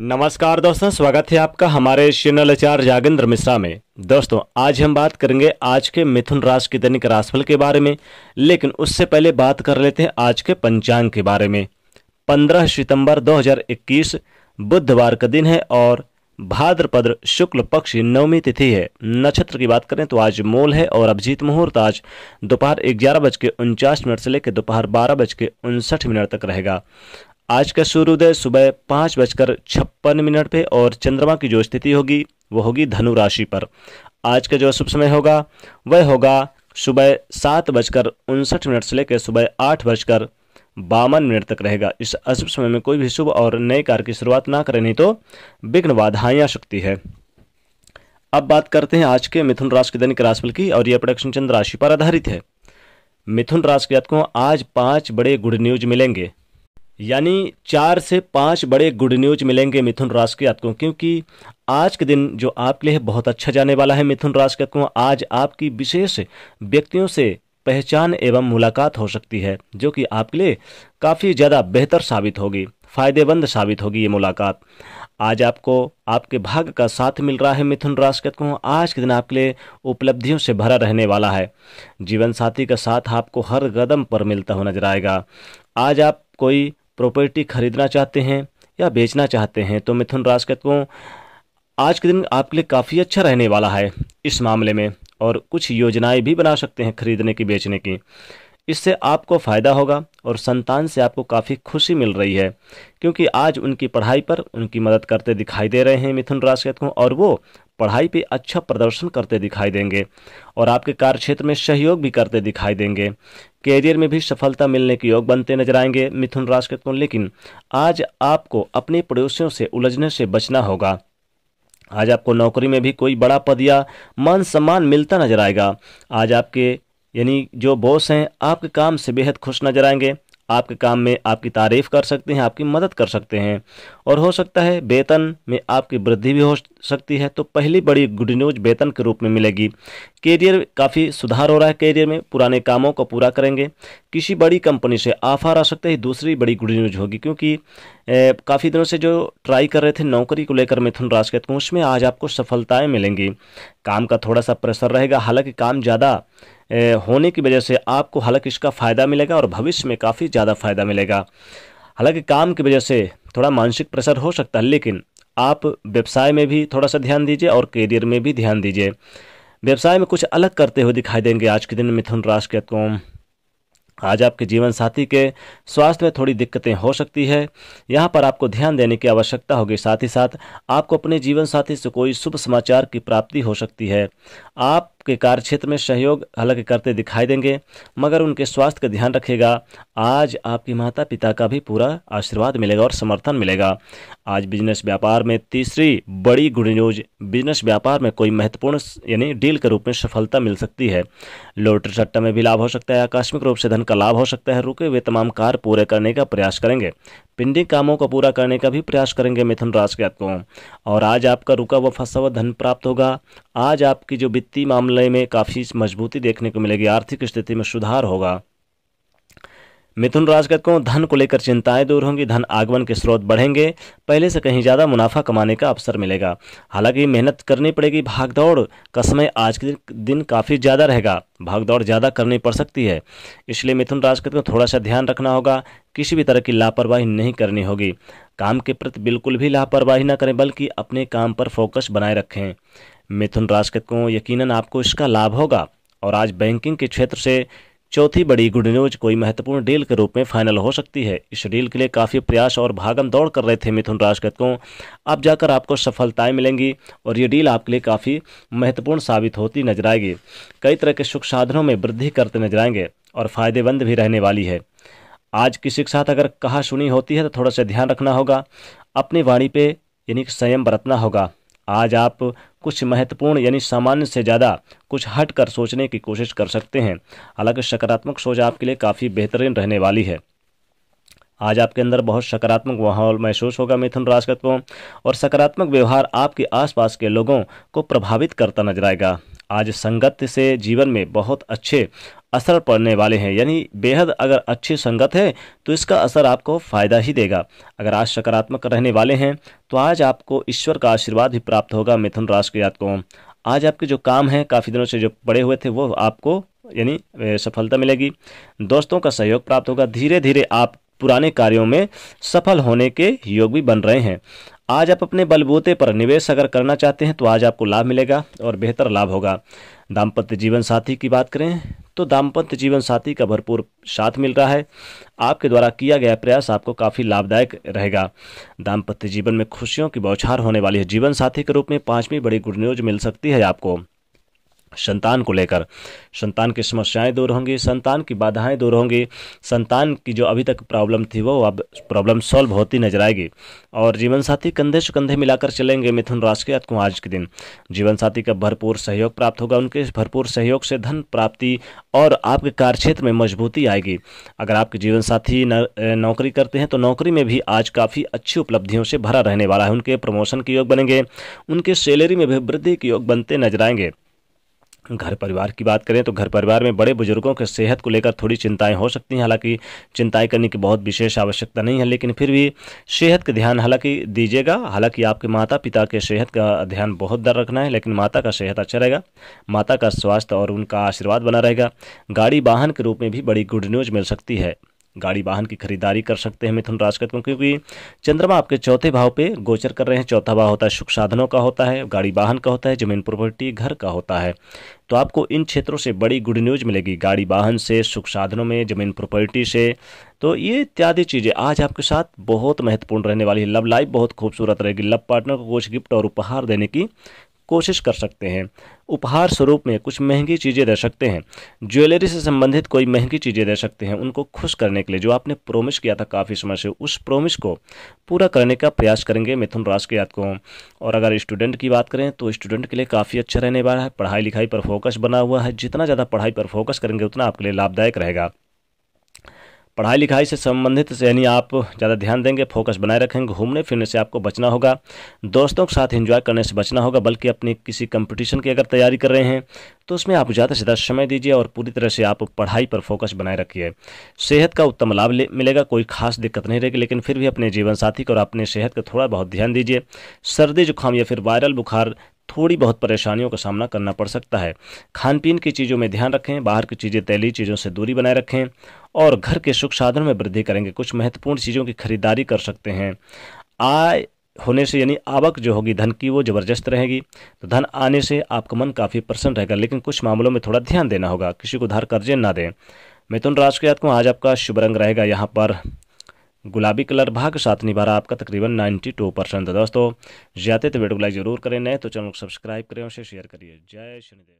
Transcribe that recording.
नमस्कार दोस्तों स्वागत है आपका हमारे चैनल आचार्य जागेंद्र मिश्रा में दोस्तों आज हम बात करेंगे आज के मिथुन राशि के दैनिक राशिफल के बारे में लेकिन उससे पहले बात कर लेते हैं आज के पंचांग के बारे में 15 सितंबर 2021 बुधवार का दिन है और भाद्रपद शुक्ल पक्ष नवमी तिथि है नक्षत्र की बात करें तो आज मोल है और अभिजीत मुहूर्त आज दोपहर ग्यारह बज के उनचास मिनट से लेकर दोपहर बारह बज के उनसठ मिनट तक रहेगा आज का सूर्योदय सुबह पाँच बजकर छप्पन मिनट पे और चंद्रमा की जो स्थिति होगी वह होगी धनु राशि पर आज का जो शुभ समय होगा वह होगा सुबह सात बजकर उनसठ मिनट से लेकर सुबह आठ बजकर बावन मिनट तक रहेगा इस अशुभ समय में कोई भी शुभ और नए कार्य की शुरुआत ना करें नहीं तो विघ्न बाधाएं आ सकती है अब बात करते हैं आज के मिथुन राशि के दैनिक राशिफल की और यह प्रोडक्शन चंद्र राशि पर आधारित है मिथुन राशि के जातकों आज पांच बड़े गुड न्यूज मिलेंगे यानी चार से पांच बड़े गुड न्यूज मिलेंगे मिथुन राशि के आपको क्योंकि आज के दिन जो आपके लिए बहुत अच्छा जाने वाला है मिथुन राशि के आपको आज आपकी विशेष व्यक्तियों से पहचान एवं मुलाकात हो सकती है जो कि आपके लिए काफ़ी ज़्यादा बेहतर साबित होगी फायदेमंद साबित होगी ये मुलाकात आज आपको आपके भाग का साथ मिल रहा है मिथुन राशि को आज के दिन आपके लिए उपलब्धियों से भरा रहने वाला है जीवन साथी का साथ आपको हर कदम पर मिलता हुआ नजर आएगा आज आप कोई प्रॉपर्टी खरीदना चाहते हैं या बेचना चाहते हैं तो मिथुन राशि को आज के दिन आपके लिए काफ़ी अच्छा रहने वाला है इस मामले में और कुछ योजनाएं भी बना सकते हैं खरीदने की बेचने की इससे आपको फ़ायदा होगा और संतान से आपको काफ़ी खुशी मिल रही है क्योंकि आज उनकी पढ़ाई पर उनकी मदद करते दिखाई दे रहे हैं मिथुन राशि को और वो पढ़ाई पे अच्छा प्रदर्शन करते दिखाई देंगे और आपके कार्य क्षेत्र में सहयोग भी करते दिखाई देंगे कैरियर में भी सफलता मिलने के योग बनते नजर आएंगे मिथुन राशि के तो लेकिन आज आपको अपने पड़ोसियों से उलझने से बचना होगा आज आपको नौकरी में भी कोई बड़ा पद या मान सम्मान मिलता नजर आएगा आज आपके यानी जो बॉस हैं आपके काम से बेहद खुश नजर आएंगे आपके काम में आपकी तारीफ़ कर सकते हैं आपकी मदद कर सकते हैं और हो सकता है वेतन में आपकी वृद्धि भी हो सकती है तो पहली बड़ी गुड न्यूज़ वेतन के रूप में मिलेगी कैरियर काफ़ी सुधार हो रहा है कैरियर में पुराने कामों को पूरा करेंगे किसी बड़ी कंपनी से ऑफर आ सकते हैं दूसरी बड़ी गुड न्यूज़ होगी क्योंकि काफ़ी दिनों से जो ट्राई कर रहे थे नौकरी को लेकर मिथुन राशि के तो उसमें आज आपको सफलताएँ मिलेंगी काम का थोड़ा सा प्रेशर रहेगा हालांकि काम ज़्यादा होने की वजह से आपको हालांकि इसका फ़ायदा मिलेगा और भविष्य में काफ़ी ज़्यादा फ़ायदा मिलेगा हालांकि काम की वजह से थोड़ा मानसिक प्रेशर हो सकता है लेकिन आप व्यवसाय में भी थोड़ा सा ध्यान दीजिए और करियर में भी ध्यान दीजिए व्यवसाय में कुछ अलग करते हुए दिखाई देंगे आज के दिन मिथुन राशि के तो आज आपके जीवन साथी के स्वास्थ्य में थोड़ी दिक्कतें हो सकती है यहाँ पर आपको ध्यान देने की आवश्यकता होगी साथ ही साथ आपको अपने जीवन साथी से कोई शुभ समाचार की प्राप्ति हो सकती है आप आपके कार्य क्षेत्र में सहयोग अलग करते दिखाई देंगे मगर उनके स्वास्थ्य का ध्यान रखेगा आज आपकी माता पिता का भी पूरा आशीर्वाद मिलेगा और समर्थन मिलेगा आज बिजनेस व्यापार में तीसरी बड़ी गुड न्यूज बिजनेस व्यापार में कोई महत्वपूर्ण यानी डील के रूप में सफलता मिल सकती है लोटरी सट्टा में भी लाभ हो सकता है आकस्मिक रूप से धन का लाभ हो सकता है रुके हुए तमाम कार्य पूरे करने का प्रयास करेंगे पेंडिंग कामों को पूरा करने का भी प्रयास करेंगे मिथुन राशि के आपको और आज आपका रुका हुआ फंसा हुआ धन प्राप्त होगा आज आपकी जो वित्तीय मामले में काफ़ी मजबूती देखने को मिलेगी आर्थिक स्थिति में सुधार होगा मिथुन राजगत को धन को लेकर चिंताएं दूर होंगी धन आगमन के स्रोत बढ़ेंगे पहले से कहीं ज़्यादा मुनाफा कमाने का अवसर मिलेगा हालांकि मेहनत करनी पड़ेगी भागदौड़ का समय आज के दिन काफ़ी ज़्यादा रहेगा भागदौड़ ज़्यादा करनी पड़ सकती है इसलिए मिथुन राजगत को थोड़ा सा ध्यान रखना होगा किसी भी तरह की लापरवाही नहीं करनी होगी काम के प्रति बिल्कुल भी लापरवाही ना करें बल्कि अपने काम पर फोकस बनाए रखें मिथुन राजगत को यकीन आपको इसका लाभ होगा और आज बैंकिंग के क्षेत्र से चौथी बड़ी गुड न्यूज कोई महत्वपूर्ण डील के रूप में फाइनल हो सकती है इस डील के लिए काफ़ी प्रयास और भागम दौड़ कर रहे थे मिथुन राजगत को अब जाकर आपको सफलताएं मिलेंगी और ये डील आपके लिए काफ़ी महत्वपूर्ण साबित होती नजर आएगी कई तरह के सुख साधनों में वृद्धि करते नजर आएंगे और फायदेमंद भी रहने वाली है आज किसी के साथ अगर कहा सुनी होती है तो थोड़ा सा ध्यान रखना होगा अपनी वाणी पे यानी संयम बरतना होगा आज आप कुछ महत्वपूर्ण यानी सामान्य से ज़्यादा कुछ हट कर सोचने की कोशिश कर सकते हैं हालांकि सकारात्मक सोच आपके लिए काफ़ी बेहतरीन रहने वाली है आज आपके अंदर बहुत सकारात्मक माहौल महसूस होगा मिथुन राशि को तो, और सकारात्मक व्यवहार आपके आसपास के लोगों को प्रभावित करता नजर आएगा आज संगत से जीवन में बहुत अच्छे असर पड़ने वाले हैं यानी बेहद अगर अच्छी संगत है तो इसका असर आपको फ़ायदा ही देगा अगर आज सकारात्मक रहने वाले हैं तो आज आपको ईश्वर का आशीर्वाद भी प्राप्त होगा मिथुन राशि के जातकों आज आपके जो काम हैं काफ़ी दिनों से जो पड़े हुए थे वो आपको यानी सफलता मिलेगी दोस्तों का सहयोग प्राप्त होगा धीरे धीरे आप पुराने कार्यों में सफल होने के योग भी बन रहे हैं आज आप अपने बलबूते पर निवेश अगर करना चाहते हैं तो आज आपको लाभ मिलेगा और बेहतर लाभ होगा दाम्पत्य जीवन साथी की बात करें तो दाम्पत्य जीवन साथी का भरपूर साथ मिल रहा है आपके द्वारा किया गया प्रयास आपको काफ़ी लाभदायक रहेगा दाम्पत्य जीवन में खुशियों की बौछार होने वाली है जीवन साथी के रूप में पाँचवीं बड़ी गुड न्यूज मिल सकती है आपको संतान को लेकर संतान की समस्याएं दूर होंगी संतान की बाधाएं दूर होंगी संतान की जो अभी तक प्रॉब्लम थी वो अब प्रॉब्लम सॉल्व होती नजर आएगी और जीवन साथी कंधे से कंधे मिलाकर चलेंगे मिथुन राशि के आपको आज के दिन जीवन साथी का भरपूर सहयोग प्राप्त होगा उनके भरपूर सहयोग से धन प्राप्ति और आपके कार्यक्षेत्र में मजबूती आएगी अगर आपके जीवन साथी नौकरी करते हैं तो नौकरी में भी आज काफ़ी अच्छी उपलब्धियों से भरा रहने वाला है उनके प्रमोशन के योग बनेंगे उनके सैलरी में भी वृद्धि के योग बनते नजर आएंगे घर परिवार की बात करें तो घर परिवार में बड़े बुजुर्गों के सेहत को लेकर थोड़ी चिंताएं हो सकती हैं हालांकि चिंताएं करने की बहुत विशेष आवश्यकता नहीं है लेकिन फिर भी सेहत का ध्यान हालांकि दीजिएगा हालांकि आपके माता पिता के सेहत का ध्यान बहुत दर रखना है लेकिन माता का सेहत अच्छा रहेगा माता का स्वास्थ्य और उनका आशीर्वाद बना रहेगा गाड़ी वाहन के रूप में भी बड़ी गुड न्यूज़ मिल सकती है गाड़ी वाहन की खरीदारी कर सकते हैं मिथुन राशि का क्योंकि चंद्रमा आपके चौथे भाव पे गोचर कर रहे हैं चौथा भाव होता है सुख साधनों का होता है गाड़ी वाहन का होता है जमीन प्रॉपर्टी घर का होता है तो आपको इन क्षेत्रों से बड़ी गुड न्यूज मिलेगी गाड़ी वाहन से सुख साधनों में जमीन प्रॉपर्टी से तो ये इत्यादि चीज़ें आज आपके साथ बहुत महत्वपूर्ण रहने वाली है लव लाइफ बहुत खूबसूरत रहेगी लव पार्टनर को कुछ गिफ्ट और उपहार देने की कोशिश कर सकते हैं उपहार स्वरूप में कुछ महंगी चीज़ें दे सकते हैं ज्वेलरी से संबंधित कोई महंगी चीज़ें दे सकते हैं उनको खुश करने के लिए जो आपने प्रोमिस किया था काफ़ी समय से उस प्रोमिस को पूरा करने का प्रयास करेंगे मिथुन राशि के याद को और अगर स्टूडेंट की बात करें तो स्टूडेंट के लिए काफ़ी अच्छा रहने वाला है पढ़ाई लिखाई पर फोकस बना हुआ है जितना ज़्यादा पढ़ाई पर फोकस करेंगे उतना आपके लिए लाभदायक रहेगा पढ़ाई लिखाई से संबंधित यानी आप ज़्यादा ध्यान देंगे फोकस बनाए रखेंगे घूमने फिरने से आपको बचना होगा दोस्तों के साथ एंजॉय करने से बचना होगा बल्कि अपनी किसी कंपटीशन की अगर तैयारी कर रहे हैं तो उसमें आप ज़्यादा से ज़्यादा समय दीजिए और पूरी तरह से आप पढ़ाई पर फोकस बनाए रखिए सेहत का उत्तम लाभ मिलेगा कोई खास दिक्कत नहीं रहेगी लेकिन फिर भी अपने जीवन साथी को और अपने सेहत का थोड़ा बहुत ध्यान दीजिए सर्दी जुकाम या फिर वायरल बुखार थोड़ी बहुत परेशानियों का सामना करना पड़ सकता है खान पीन की चीज़ों में ध्यान रखें बाहर की चीज़ें तैली चीज़ों से दूरी बनाए रखें और घर के सुख साधन में वृद्धि करेंगे कुछ महत्वपूर्ण चीज़ों की खरीदारी कर सकते हैं आय होने से यानी आवक जो होगी धन की वो ज़बरदस्त रहेगी तो धन आने से आपका मन काफ़ी प्रसन्न रहेगा लेकिन कुछ मामलों में थोड़ा ध्यान देना होगा किसी को उधार कर्जे ना दें मिथुन राज के आज आपका शुभ रंग रहेगा यहाँ पर गुलाबी कलर भाग साथ निभा रहा आपका तकरीबन नाइन्टी टू परसेंट दोस्तों ज़्यादा तो वीडियो को लाइक जरूर करें नए तो चैनल को सब्सक्राइब करें और उसे शेयर करिए जय शनिदेव